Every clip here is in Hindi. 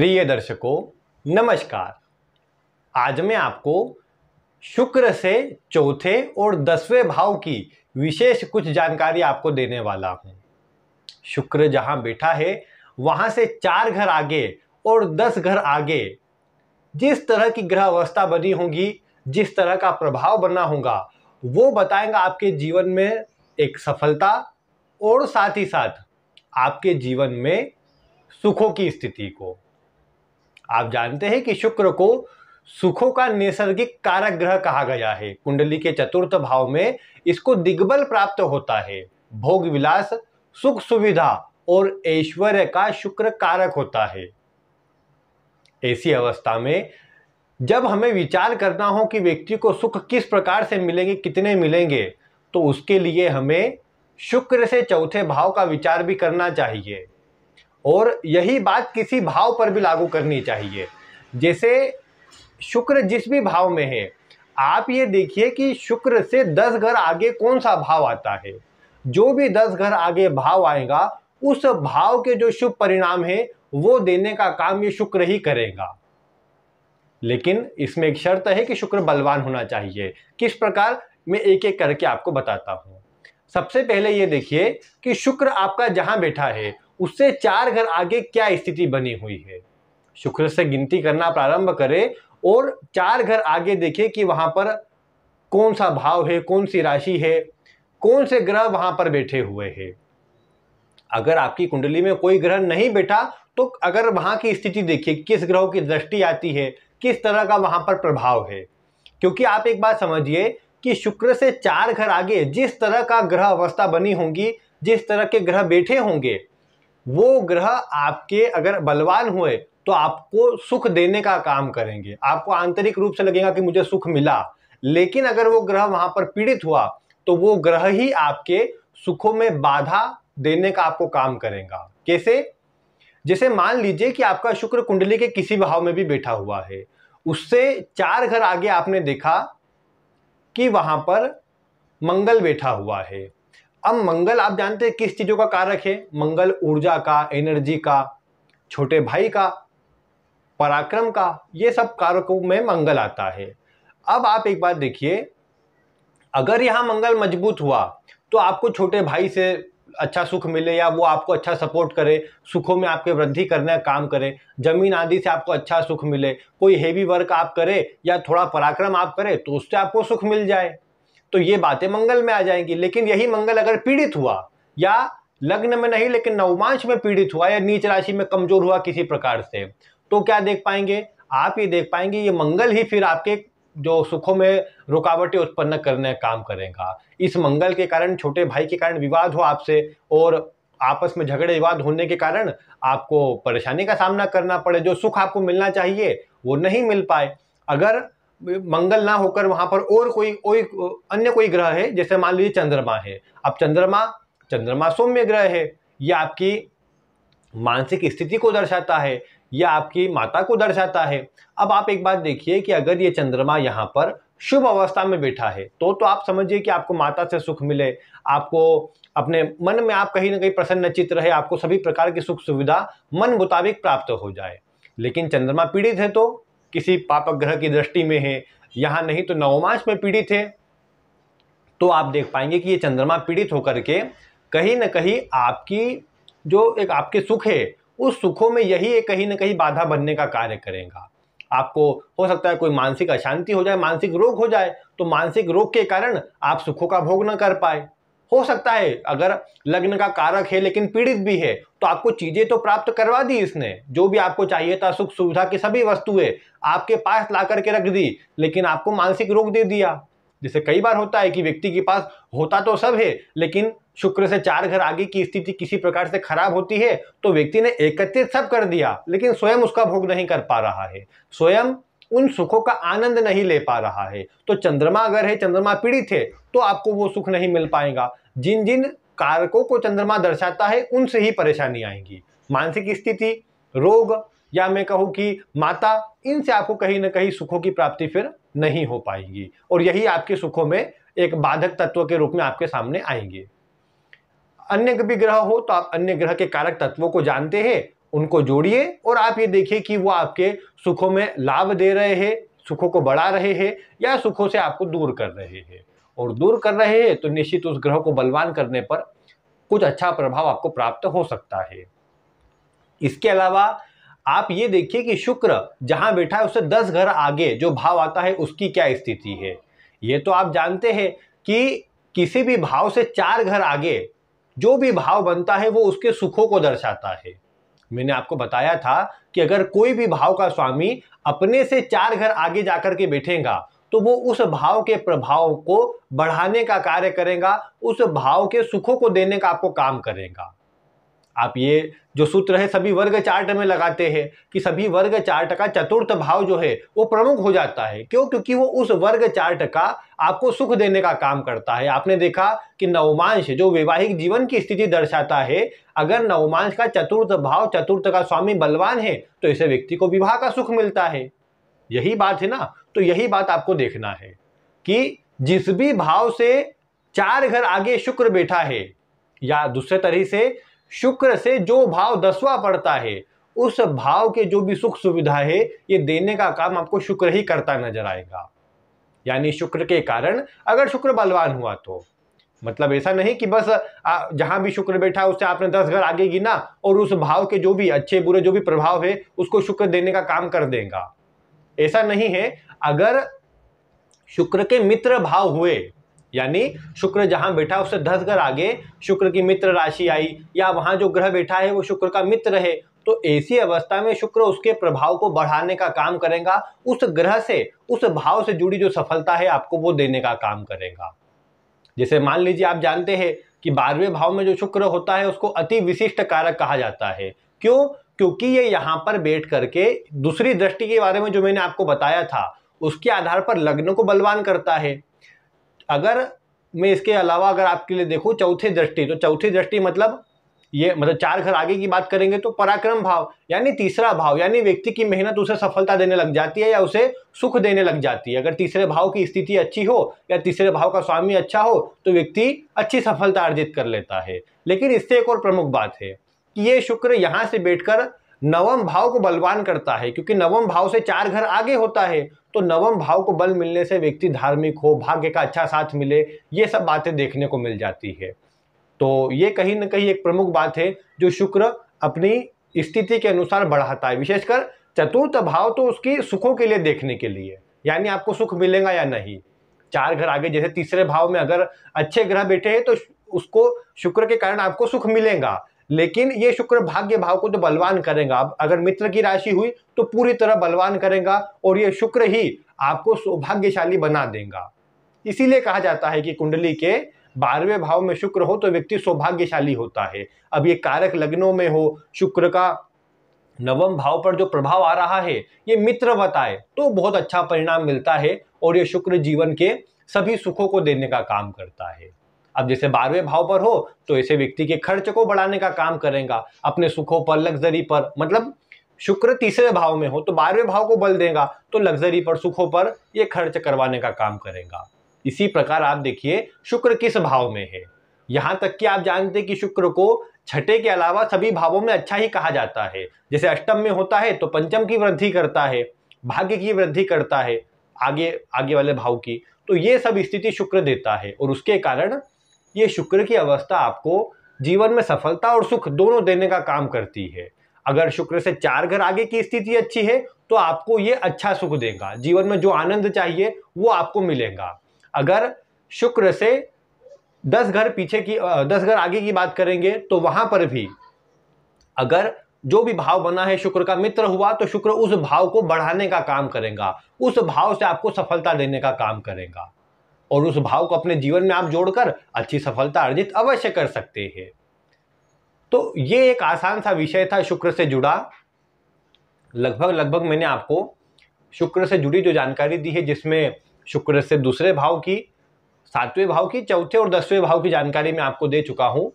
प्रिय दर्शकों नमस्कार आज मैं आपको शुक्र से चौथे और दसवें भाव की विशेष कुछ जानकारी आपको देने वाला हूँ शुक्र जहाँ बैठा है वहाँ से चार घर आगे और दस घर आगे जिस तरह की ग्रह अवस्था बनी होगी जिस तरह का प्रभाव बना होगा वो बताएगा आपके जीवन में एक सफलता और साथ ही साथ आपके जीवन में सुखों की स्थिति को आप जानते हैं कि शुक्र को सुखों का नैसर्गिक कारक ग्रह कहा गया है कुंडली के चतुर्थ भाव में इसको दिग्बल प्राप्त होता है भोग विलास सुख सुविधा और ऐश्वर्य का शुक्र कारक होता है ऐसी अवस्था में जब हमें विचार करना हो कि व्यक्ति को सुख किस प्रकार से मिलेंगे कितने मिलेंगे तो उसके लिए हमें शुक्र से चौथे भाव का विचार भी करना चाहिए और यही बात किसी भाव पर भी लागू करनी चाहिए जैसे शुक्र जिस भी भाव में है आप ये देखिए कि शुक्र से दस घर आगे कौन सा भाव आता है जो भी दस घर आगे भाव आएगा उस भाव के जो शुभ परिणाम है वो देने का काम ये शुक्र ही करेगा लेकिन इसमें एक शर्त है कि शुक्र बलवान होना चाहिए किस प्रकार मैं एक एक करके आपको बताता हूँ सबसे पहले ये देखिए कि शुक्र आपका जहाँ बैठा है उससे चार घर आगे क्या स्थिति बनी हुई है शुक्र से गिनती करना प्रारंभ करें और चार घर आगे देखें कि वहां पर कौन सा भाव है कौन सी राशि है कौन से ग्रह वहां पर बैठे हुए हैं अगर आपकी कुंडली में कोई ग्रह नहीं बैठा तो अगर वहां की स्थिति देखिए किस ग्रहों की दृष्टि आती है किस तरह का वहां पर प्रभाव है क्योंकि आप एक बात समझिए कि शुक्र से चार घर आगे जिस तरह का ग्रह अवस्था बनी होगी जिस तरह के ग्रह बैठे होंगे वो ग्रह आपके अगर बलवान हुए तो आपको सुख देने का काम करेंगे आपको आंतरिक रूप से लगेगा कि मुझे सुख मिला लेकिन अगर वो ग्रह वहां पर पीड़ित हुआ तो वो ग्रह ही आपके सुखों में बाधा देने का आपको काम करेगा कैसे जैसे मान लीजिए कि आपका शुक्र कुंडली के किसी भाव में भी बैठा हुआ है उससे चार घर आगे आपने देखा कि वहां पर मंगल बैठा हुआ है अब मंगल आप जानते हैं किस चीज़ों का कारक है मंगल ऊर्जा का एनर्जी का छोटे भाई का पराक्रम का ये सब कारकों में मंगल आता है अब आप एक बात देखिए अगर यहाँ मंगल मजबूत हुआ तो आपको छोटे भाई से अच्छा सुख मिले या वो आपको अच्छा सपोर्ट करे सुखों में आपके वृद्धि करने का काम करे जमीन आदि से आपको अच्छा सुख मिले कोई हेवी वर्क आप करें या थोड़ा पराक्रम आप करें तो उससे आपको सुख मिल जाए तो ये बातें मंगल में आ जाएंगी लेकिन यही मंगल अगर पीड़ित हुआ या लग्न में नहीं लेकिन नवमांश में पीड़ित हुआ या नीच राशि में कमजोर हुआ किसी प्रकार से तो क्या देख पाएंगे आप ये देख पाएंगे ये मंगल ही फिर आपके जो सुखों में रुकावटें उत्पन्न करने का काम करेगा इस मंगल के कारण छोटे भाई के कारण विवाद हो आपसे और आपस में झगड़े विवाद होने के कारण आपको परेशानी का सामना करना पड़े जो सुख आपको मिलना चाहिए वो नहीं मिल पाए अगर मंगल ना होकर वहां पर और कोई कोई अन्य कोई ग्रह है जैसे मान लीजिए चंद्रमा है अब चंद्रमा चंद्रमा सौम्य ग्रह है यह आपकी मानसिक स्थिति को दर्शाता है या आपकी माता को दर्शाता है अब आप एक बात देखिए कि अगर ये चंद्रमा यहाँ पर शुभ अवस्था में बैठा है तो तो आप समझिए कि आपको माता से सुख मिले आपको अपने मन में आप कहीं ना कहीं प्रसन्नचित रहे आपको सभी प्रकार की सुख सुविधा मन मुताबिक प्राप्त हो जाए लेकिन चंद्रमा पीड़ित है तो किसी पापक ग्रह की दृष्टि में है यहाँ नहीं तो नवमांश में पीड़ित है तो आप देख पाएंगे कि ये चंद्रमा पीड़ित होकर के कहीं ना कहीं आपकी जो एक आपके सुख है उस सुखों में यही एक कहीं ना कहीं बाधा बनने का कार्य करेगा आपको हो सकता है कोई मानसिक अशांति हो जाए मानसिक रोग हो जाए तो मानसिक रोग के कारण आप सुखों का भोग ना कर पाए हो सकता है अगर लग्न का कारक है लेकिन पीड़ित भी है तो आपको चीजें तो प्राप्त करवा दी इसने जो भी आपको चाहिए था सुख सुविधा की सभी वस्तुएं आपके पास ला करके रख दी लेकिन आपको मानसिक रोग दे दिया जैसे कई बार होता है कि व्यक्ति के पास होता तो सब है लेकिन शुक्र से चार घर आगे की स्थिति किसी प्रकार से खराब होती है तो व्यक्ति ने एकत्रित सब कर दिया लेकिन स्वयं उसका भोग नहीं कर पा रहा है स्वयं उन सुखों का आनंद नहीं ले पा रहा है तो चंद्रमा अगर है चंद्रमा पीड़ित है तो आपको वो सुख नहीं मिल पाएगा जिन जिन कारकों को चंद्रमा दर्शाता है उनसे ही परेशानी आएंगी मानसिक स्थिति रोग या मैं कहूँ कि माता इनसे आपको कहीं ना कहीं सुखों की प्राप्ति फिर नहीं हो पाएगी और यही आपके सुखों में एक बाधक तत्व के रूप में आपके सामने आएंगे अन्य भी ग्रह हो तो आप अन्य ग्रह के कारक तत्वों को जानते हैं उनको जोड़िए और आप ये देखिए कि वो आपके सुखों में लाभ दे रहे हैं सुखों को बढ़ा रहे हैं या सुखों से आपको दूर कर रहे हैं और दूर कर रहे हैं तो निश्चित उस ग्रह को बलवान करने पर कुछ अच्छा प्रभाव आपको प्राप्त हो सकता है इसके अलावा आप ये देखिए कि शुक्र जहां बैठा है उससे दस घर आगे जो भाव आता है उसकी क्या स्थिति है ये तो आप जानते हैं कि किसी भी भाव से चार घर आगे जो भी भाव बनता है वो उसके सुखों को दर्शाता है मैंने आपको बताया था कि अगर कोई भी भाव का स्वामी अपने से चार घर आगे जाकर के बैठेगा तो वो उस भाव के प्रभाव को बढ़ाने का कार्य करेगा उस भाव के सुखों को देने का आपको काम करेगा आप ये जो सूत्र है सभी वर्ग चार्ट में लगाते हैं कि सभी वर्ग चार्ट का चतुर्थ भाव जो है वो प्रमुख हो जाता है क्यों क्योंकि वो उस वर्ग चार्ट का आपको सुख देने का काम करता है आपने देखा कि नवमांश जो वैवाहिक जीवन की स्थिति दर्शाता है अगर नवमांश का चतुर्थ भाव चतुर्थ का स्वामी बलवान है तो ऐसे व्यक्ति को विवाह का सुख मिलता है यही बात है ना तो यही बात आपको देखना है कि जिस भी भाव से चार घर आगे शुक्र बैठा है या दूसरे तरह से शुक्र से जो भाव दसवा पड़ता है उस भाव के जो भी सुख सुविधा है ये देने का काम आपको शुक्र ही करता नजर आएगा यानी शुक्र के कारण अगर शुक्र बलवान हुआ तो मतलब ऐसा नहीं कि बस जहां भी शुक्र बैठा है उससे आपने दस घर आगे गिना और उस भाव के जो भी अच्छे बुरे जो भी प्रभाव है उसको शुक्र देने का काम कर देगा ऐसा नहीं है अगर शुक्र के मित्र भाव हुए यानी शुक्र जहां बैठा उससे धस घर आगे शुक्र की मित्र राशि आई या वहां जो ग्रह बैठा है वो शुक्र का मित्र है तो ऐसी अवस्था में शुक्र उसके प्रभाव को बढ़ाने का काम करेगा उस ग्रह से उस भाव से जुड़ी जो सफलता है आपको वो देने का काम करेगा जैसे मान लीजिए आप जानते हैं कि बारहवें भाव में जो शुक्र होता है उसको अति विशिष्ट कारक कहा जाता है क्यों क्योंकि ये यहां पर बैठ करके दूसरी दृष्टि के बारे में जो मैंने आपको बताया था उसके आधार पर लग्न को बलवान करता है अगर मैं इसके अलावा अगर आपके लिए देखूँ चौथे दृष्टि तो चौथी दृष्टि मतलब ये मतलब चार घर आगे की बात करेंगे तो पराक्रम भाव यानी तीसरा भाव यानी व्यक्ति की मेहनत उसे सफलता देने लग जाती है या उसे सुख देने लग जाती है अगर तीसरे भाव की स्थिति अच्छी हो या तीसरे भाव का स्वामी अच्छा हो तो व्यक्ति अच्छी सफलता अर्जित कर लेता है लेकिन इससे एक और प्रमुख बात है कि ये शुक्र यहाँ से बैठकर नवम भाव को बलवान करता है क्योंकि नवम भाव से चार घर आगे होता है तो नवम भाव को बल मिलने से व्यक्ति धार्मिक हो भाग्य का अच्छा साथ मिले ये सब बातें देखने को मिल जाती है तो ये कहीं ना कहीं एक प्रमुख बात है जो शुक्र अपनी स्थिति के अनुसार बढ़ाता है विशेषकर चतुर्थ भाव तो उसकी सुखों के लिए देखने के लिए यानी आपको सुख मिलेगा या नहीं चार घर आगे जैसे तीसरे भाव में अगर अच्छे ग्रह बैठे हैं तो उसको शुक्र के कारण आपको सुख मिलेगा लेकिन ये शुक्र भाग्य भाव को तो बलवान करेगा अब अगर मित्र की राशि हुई तो पूरी तरह बलवान करेगा और ये शुक्र ही आपको सौभाग्यशाली बना देगा इसीलिए कहा जाता है कि कुंडली के बारहवें भाव में शुक्र हो तो व्यक्ति सौभाग्यशाली होता है अब ये कारक लग्नों में हो शुक्र का नवम भाव पर जो प्रभाव आ रहा है ये मित्र बताए तो बहुत अच्छा परिणाम मिलता है और ये शुक्र जीवन के सभी सुखों को देने का काम करता है अब जैसे बारहवें भाव पर हो तो ऐसे व्यक्ति के खर्च को बढ़ाने का काम करेगा अपने सुखों पर लग्जरी पर मतलब शुक्र तीसरे भाव में हो तो बारहवें भाव को बल देगा तो लग्जरी पर सुखों पर ये खर्च करवाने का काम करेगा इसी प्रकार आप देखिए शुक्र किस भाव में है यहाँ तक कि आप जानते कि शुक्र को छठे के अलावा सभी भावों में अच्छा ही कहा जाता है जैसे अष्टम में होता है तो पंचम की वृद्धि करता है भाग्य की वृद्धि करता है आगे आगे वाले भाव की तो ये सब स्थिति शुक्र देता है और उसके कारण ये शुक्र की अवस्था आपको जीवन में सफलता और सुख दोनों देने का काम करती है अगर शुक्र से चार घर आगे की स्थिति अच्छी है तो आपको ये अच्छा सुख देगा जीवन में जो आनंद चाहिए वो आपको मिलेगा अगर शुक्र से दस घर पीछे की दस घर आगे की बात करेंगे तो वहां पर भी अगर जो भी भाव बना है शुक्र का मित्र हुआ तो शुक्र उस भाव को बढ़ाने का काम करेगा उस भाव से आपको सफलता देने का काम करेगा और उस भाव को अपने जीवन में आप जोड़कर अच्छी सफलता अर्जित अवश्य कर सकते हैं तो ये एक आसान सा विषय था शुक्र से जुड़ा लगभग लगभग मैंने आपको शुक्र से जुड़ी जो जानकारी दी है जिसमें शुक्र से दूसरे भाव की सातवें भाव की चौथे और दसवें भाव की जानकारी मैं आपको दे चुका हूँ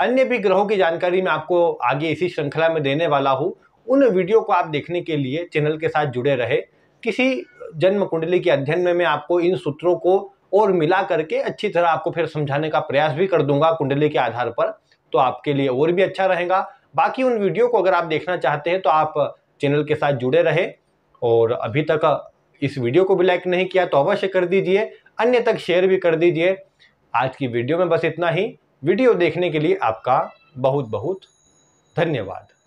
अन्य भी ग्रहों की जानकारी मैं आपको आगे इसी श्रृंखला में देने वाला हूँ उन वीडियो को आप देखने के लिए चैनल के साथ जुड़े रहे किसी जन्म कुंडली के अध्ययन में मैं आपको इन सूत्रों को और मिला करके अच्छी तरह आपको फिर समझाने का प्रयास भी कर दूंगा कुंडली के आधार पर तो आपके लिए और भी अच्छा रहेगा बाकी उन वीडियो को अगर आप देखना चाहते हैं तो आप चैनल के साथ जुड़े रहे और अभी तक इस वीडियो को भी लाइक नहीं किया तो अवश्य कर दीजिए अन्य तक शेयर भी कर दीजिए आज की वीडियो में बस इतना ही वीडियो देखने के लिए आपका बहुत बहुत धन्यवाद